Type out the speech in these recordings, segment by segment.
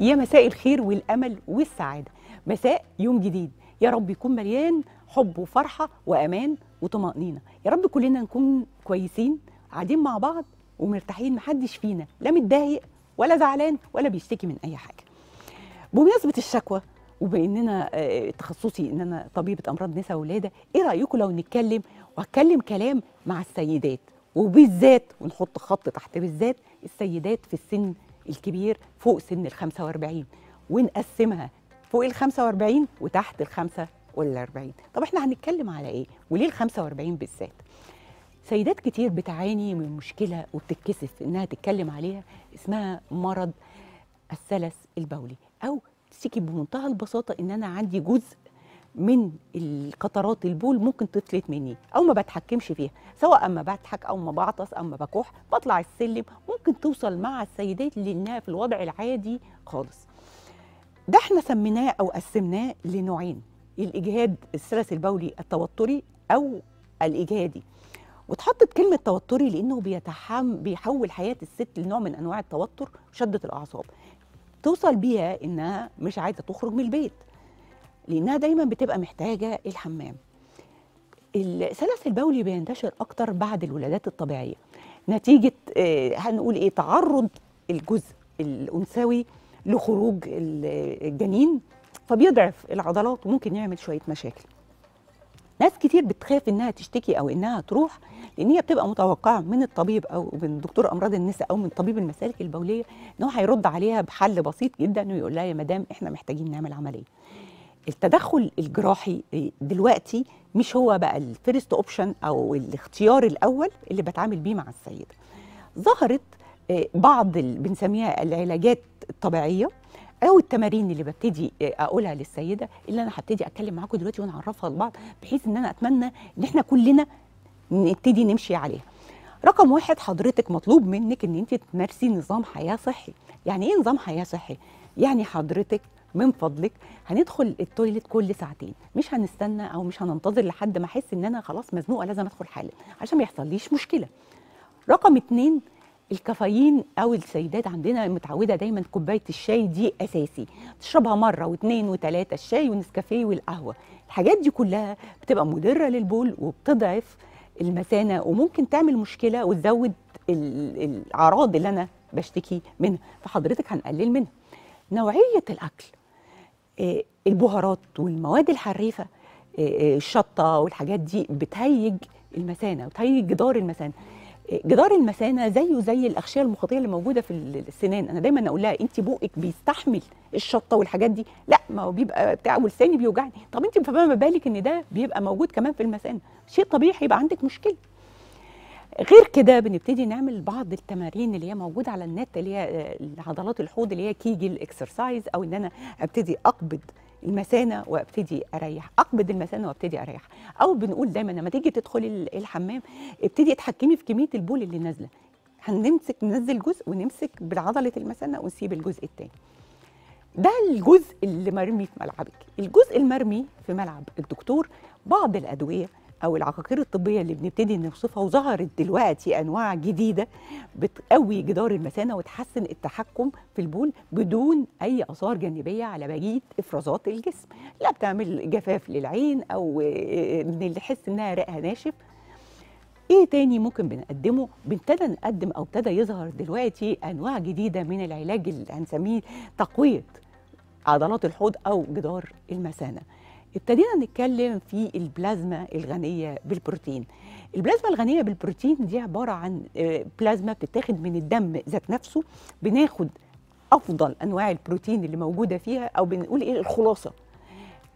يا مساء الخير والامل والسعاده مساء يوم جديد يا رب يكون مليان حب وفرحه وامان وطمانينه يا رب كلنا نكون كويسين قاعدين مع بعض ومرتاحين محدش فينا لا متضايق ولا زعلان ولا بيشتكي من اي حاجه بمناسبه الشكوى وباننا آه، تخصصي ان انا طبيبه امراض نساء ولاده ايه رايكم لو نتكلم وهتكلم كلام مع السيدات وبالذات ونحط خط تحت بالذات السيدات في السن الكبير فوق سن ال 45 ونقسمها فوق ال 45 وتحت ال 45 طب احنا هنتكلم على ايه وليه ال 45 بالذات سيدات كتير بتعاني من مشكله وبتتكسف انها تتكلم عليها اسمها مرض السلس البولي او سيكي بمنتهى البساطه ان انا عندي جزء من القطرات البول ممكن تفلت مني او ما بتحكمش فيها سواء اما بضحك او ما بعطس او ما بكح بطلع السلم ممكن توصل مع السيدات لانها في الوضع العادي خالص ده احنا سميناه او قسمناه لنوعين الاجهاد السلس البولي التوتري او الاجهادي واتحطت كلمه توتري لانه بيتحم بيحول حياه الست لنوع من انواع التوتر وشده الاعصاب توصل بيها انها مش عايزه تخرج من البيت لانها دايما بتبقى محتاجه الحمام السلس البولي بينتشر اكتر بعد الولادات الطبيعيه نتيجه آه، هنقول ايه تعرض الجزء الانثوي لخروج الجنين فبيضعف العضلات وممكن يعمل شويه مشاكل ناس كتير بتخاف انها تشتكي او انها تروح لان هي بتبقى متوقعه من الطبيب او من دكتور امراض النساء او من طبيب المسالك البوليه ان هو هيرد عليها بحل بسيط جدا ويقول لها يا مدام احنا محتاجين نعمل عمليه التدخل الجراحي دلوقتي مش هو بقى الفيرست اوبشن او الاختيار الاول اللي بتعامل بيه مع السيده ظهرت آه، بعض اللي بنسميها العلاجات الطبيعيه او التمارين اللي ببتدي آه، اقولها للسيده اللي انا هبتدي اتكلم معاكم دلوقتي ونعرفها لبعض بحيث ان انا اتمنى ان احنا كلنا نبتدي نمشي عليها رقم واحد حضرتك مطلوب منك ان انت تمارسي نظام حياه صحي يعني ايه نظام حياه صحي يعني حضرتك من فضلك هندخل التويليت كل ساعتين مش هنستنى او مش هننتظر لحد ما احس ان انا خلاص مزنوقه لازم ادخل حالا عشان ما يحصليش مشكله رقم اتنين الكافيين او السيدات عندنا متعوده دايما كوبايه الشاي دي اساسي تشربها مره واثنين وثلاثه الشاي والنسكافيه والقهوه الحاجات دي كلها بتبقى مضره للبول وبتضعف المثانه وممكن تعمل مشكله وتزود الاعراض اللي انا بشتكي منها فحضرتك هنقلل منها نوعيه الاكل آه، البهارات والمواد الحريفه آه، آه، الشطه والحاجات دي بتهيج المثانه وتهيج جدار المثانه جدار المثانه زيه زي الاغشيه المخاطيه اللي موجوده في السنان انا دايما اقول لها انت بوقك بيستحمل الشطه والحاجات دي لا ما هو بيبقى بتاع ولساني بيوجعني طب انت فما بالك ان ده بيبقى موجود كمان في المثانه شيء طبيعي يبقى عندك مشكله غير كده بنبتدي نعمل بعض التمارين اللي هي موجوده على النت اللي هي عضلات الحوض اللي هي كيجل اكسرسايز او ان انا ابتدي اقبض المثانه وابتدي اريح اقبض المثانه وابتدي اريح او بنقول دايما لما تيجي تدخلي الحمام ابتدي اتحكمي في كميه البول اللي نازله هنمسك ننزل جزء ونمسك بعضله المثانه ونسيب الجزء الثاني ده الجزء اللي مرمي في ملعبك الجزء المرمي في ملعب الدكتور بعض الادويه او العقاقير الطبيه اللي بنبتدي نوصفها وظهرت دلوقتي انواع جديده بتقوي جدار المثانه وتحسن التحكم في البول بدون اي اثار جانبيه على بقيه افرازات الجسم لا بتعمل جفاف للعين او اللي يحس انها رقها ناشف ايه تاني ممكن بنقدمه بنبتدى نقدم او ابتدى يظهر دلوقتي انواع جديده من العلاج اللي هنسميه تقويه عضلات الحوض او جدار المثانه ابتدينا نتكلم في البلازما الغنية بالبروتين البلازما الغنية بالبروتين دي عبارة عن آه، بلازما بتتاخد من الدم ذات نفسه بناخد أفضل أنواع البروتين اللي موجودة فيها أو بنقول إيه الخلاصة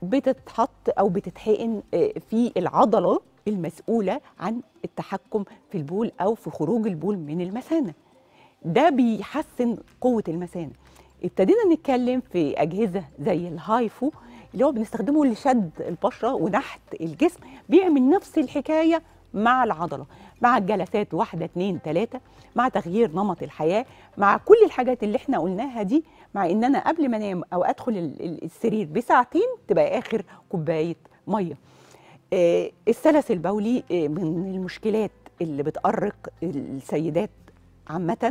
بتتحط أو بتتحقن آه، في العضلة المسؤولة عن التحكم في البول أو في خروج البول من المثانة ده بيحسن قوة المثانة ابتدينا نتكلم في أجهزة زي الهايفو اللي هو بنستخدمه لشد البشره ونحت الجسم بيعمل نفس الحكايه مع العضله مع الجلسات واحده اثنين ثلاثه مع تغيير نمط الحياه مع كل الحاجات اللي احنا قلناها دي مع ان انا قبل ما انام او ادخل السرير بساعتين تبقى اخر كوبايه ميه آه السلس البولي آه من المشكلات اللي بتأرق السيدات عامه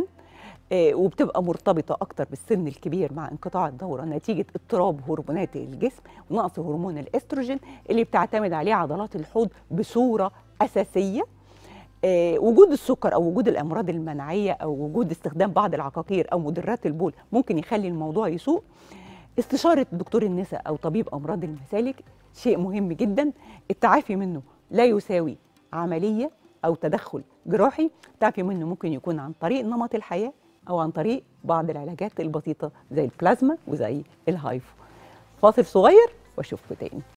آه، وبتبقى مرتبطه اكتر بالسن الكبير مع انقطاع الدوره نتيجه اضطراب هرمونات الجسم ونقص هرمون الاستروجين اللي بتعتمد عليه عضلات الحوض بصوره اساسيه آه، وجود السكر او وجود الامراض المناعيه او وجود استخدام بعض العقاقير او مدرات البول ممكن يخلي الموضوع يسوء استشاره دكتور النساء او طبيب امراض المسالك شيء مهم جدا التعافي منه لا يساوي عمليه او تدخل جراحي التعافي منه ممكن يكون عن طريق نمط الحياه أو عن طريق بعض العلاجات البسيطة زي البلازما وزي الهايفو فاصل صغير وأشوفكم تاني